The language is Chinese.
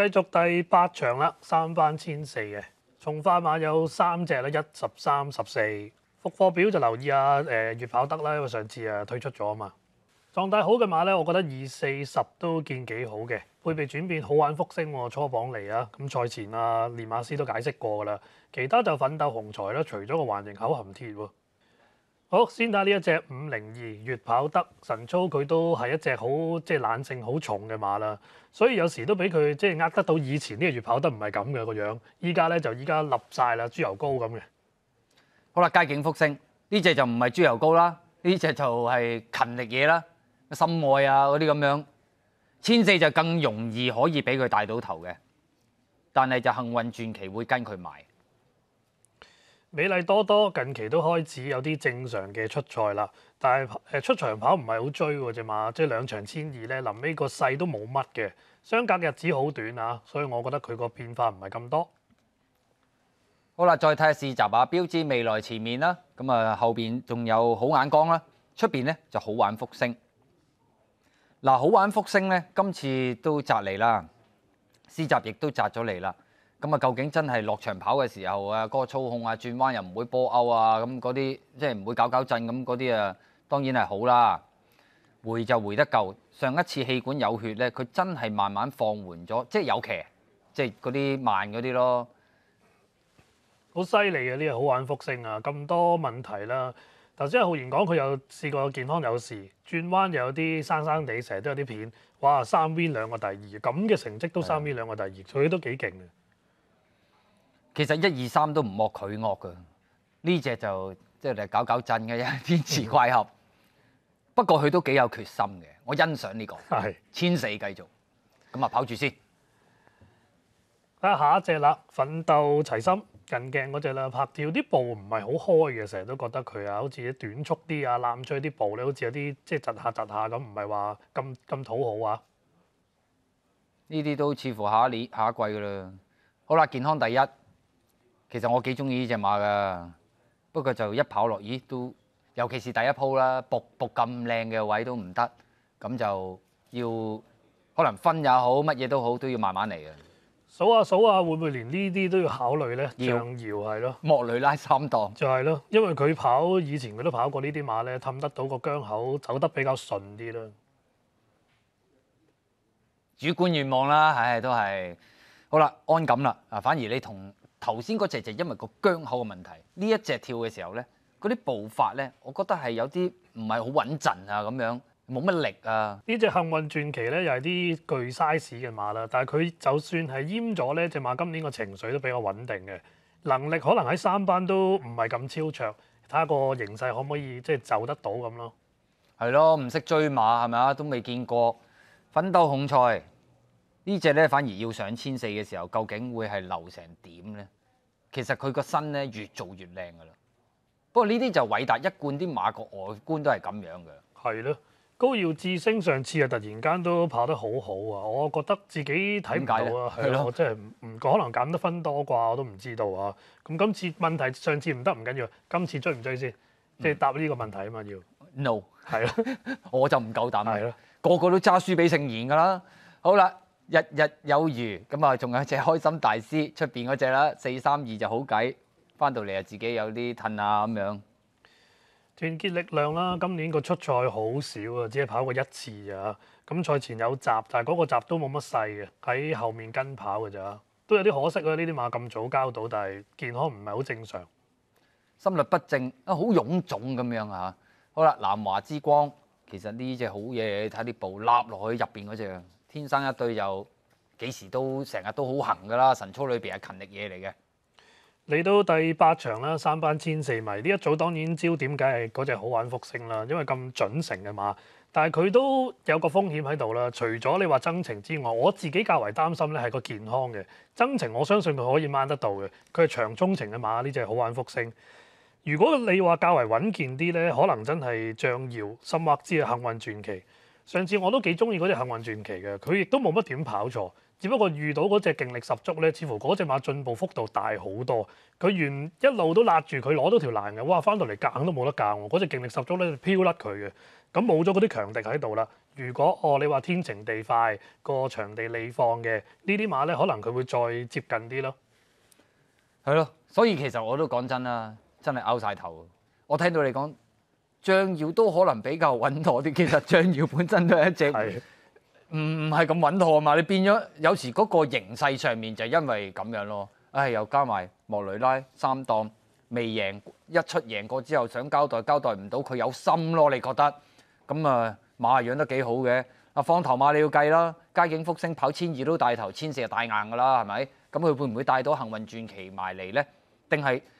繼續第八場啦，三班千四嘅，從化馬有三隻啦，一十三十四。復貨表就留意下誒，月跑得啦，因為上次啊推出咗啊嘛。狀態好嘅馬咧，我覺得二四十都見幾好嘅，配備轉變好玩，復喎，初榜嚟啊。咁賽前啊，連馬師都解釋過噶啦。其他就奮鬥紅財啦，除咗個環形口含鐵喎。好，先睇呢一隻五零二月跑得神操，佢都係一隻好即係冷性好重嘅馬啦。所以有時都俾佢即係呃得到以前呢個月跑得唔係咁嘅個樣，依家咧就依家立晒啦，豬油膏咁嘅。好啦，街景福星呢只就唔係豬油膏啦，呢只就係勤力嘢啦，心愛啊嗰啲咁樣，千四就更容易可以俾佢帶到頭嘅，但係就幸運傳奇會跟佢埋。美麗多多近期都開始有啲正常嘅出賽啦，但系出場跑唔係好追喎，啫馬即係兩場千二咧，臨尾個勢都冇乜嘅，相隔日子好短啊，所以我覺得佢個變化唔係咁多。好啦，再睇下試集啊，標誌未來前面啦，咁啊後邊仲有好眼光啦，出邊咧就好玩復星。嗱，好玩復星咧，今次都摘嚟啦，試集亦都摘咗嚟啦。咁啊，究竟真係落場跑嘅時候啊，嗰個操控啊，轉彎又唔會波歐啊，咁嗰啲即係唔會搞搞震咁嗰啲啊，當然係好啦，回就回得夠。上一次氣管有血咧，佢真係慢慢放緩咗，即係有騎，即係嗰啲慢嗰啲咯，好犀利啊！呢個好玩，復性啊，咁多問題啦。頭先浩然講，佢有試過健康有事，轉彎又有啲生生地，成日都有啲片。哇，三 V 兩個第二咁嘅成績都三 V 兩個第二，佢都幾勁其實一二三都唔惡佢惡嘅，呢只就即係嚟搞搞震嘅，天池怪俠。不過佢都幾有決心嘅，我欣賞呢個。係，千死繼續，咁啊跑住先。啊下一隻啦，奮鬥齊心近鏡嗰只啦，拍跳啲步唔係好開嘅，成日都覺得佢啊，好似短促啲啊，攬出啲步咧，好似有啲即係窒下窒下咁，唔係話咁咁討好啊。呢啲都似乎下一年下一季嘅啦。好啦，健康第一。其實我幾中意呢只馬㗎，不過就一跑落，咦都尤其是第一鋪啦，搏搏咁靚嘅位都唔得，咁就要可能分也好，乜嘢都好，都要慢慢嚟嘅。數下數下，會唔會連呢啲都要考慮咧？象搖係咯，莫雷拉三檔就係咯，因為佢跑以前佢都跑過呢啲馬咧，氹得到個疆口，走得比較順啲啦。主觀願望啦，唉都係好啦，安感啦啊，反而你同。頭先嗰隻就因為個僵口嘅問題，呢一隻跳嘅時候咧，嗰啲步伐咧，我覺得係有啲唔係好穩陣啊，咁樣冇乜力啊。呢只幸運傳奇咧又係啲巨 size 嘅馬啦，但係佢就算係淹咗咧，只馬今年個情緒都比較穩定嘅，能力可能喺三班都唔係咁超卓，睇下個形勢可唔可以即係就得到咁咯。係咯，唔識追馬係咪啊？都未見過，奮鬥紅財。呢只咧反而要上千四嘅時候，究竟會係流成點咧？其實佢個身咧越做越靚噶啦。不過呢啲就偉達一貫啲馬個外觀都係咁樣嘅。係咯，高耀智升上次啊，突然間都跑得好好啊，我覺得自己睇唔到 啊。係咯，我真係唔唔可能減得分多啩，我都唔知道啊。咁今次問題上次唔得唔緊要，今次追唔追先？即係答呢個問題啊嘛要。No，係咯，我就唔夠膽。係咯，個個都揸輸俾盛賢噶啦。好啦。日日有餘，咁啊，仲有一隻開心大師出邊嗰只啦，四三二就好計，翻到嚟啊，自己有啲褪啊咁樣。團結力量啦，今年個出賽好少啊，只係跑過一次咋，咁賽前有集，但係嗰個集都冇乜細嘅，喺後面跟跑嘅咋，都有啲可惜啊，呢啲馬咁早交到，但係健康唔係好正常。心率不正啊，好臃腫咁樣啊，好啦，南華之光，其實呢隻好嘢，睇啲步笠落去入邊嗰只。天生一對又幾時都成日都好行㗎啦！神操裏邊係勤力嘢嚟嘅。嚟到第八場啦，三班千四迷呢一組當然焦點梗係嗰隻好玩福星啦，因為咁準成嘅馬。但係佢都有個風險喺度啦，除咗你話增程之外，我自己較為擔心咧係個健康嘅增程，我相信佢可以掹得到嘅，佢係長中程嘅馬。呢隻好玩福星，如果你話較為穩健啲咧，可能真係象搖深墨之嘅幸運傳奇。上次我都幾中意嗰只幸運傳奇嘅，佢亦都冇乜點跑錯，只不過遇到嗰只勁力十足咧，似乎嗰只馬進步幅度大好多。佢原一路都揦住佢攞到條欄嘅，哇！翻到嚟格硬都冇得教喎。嗰只勁力十足咧，飄甩佢嘅，咁冇咗嗰啲強敵喺度啦。如果哦，你話天晴地快個場地利放嘅呢啲馬咧，可能佢會再接近啲咯。係咯，所以其實我都講真啦，真係拗晒頭。我聽到你講。張耀都可能比較穩妥啲，其實張耀本身都係一隻唔係咁穩妥啊嘛，你變咗有時嗰個形勢上面就因為咁樣咯，唉又加埋莫雷拉三檔未贏一出贏過之後想交代交代唔到，佢有心咯，你覺得？咁啊馬養得幾好嘅啊，放頭馬你要計啦，街景福星跑千二都帶頭，千四就大硬噶啦，係咪？咁佢會唔會帶到幸運傳奇埋嚟咧？定係？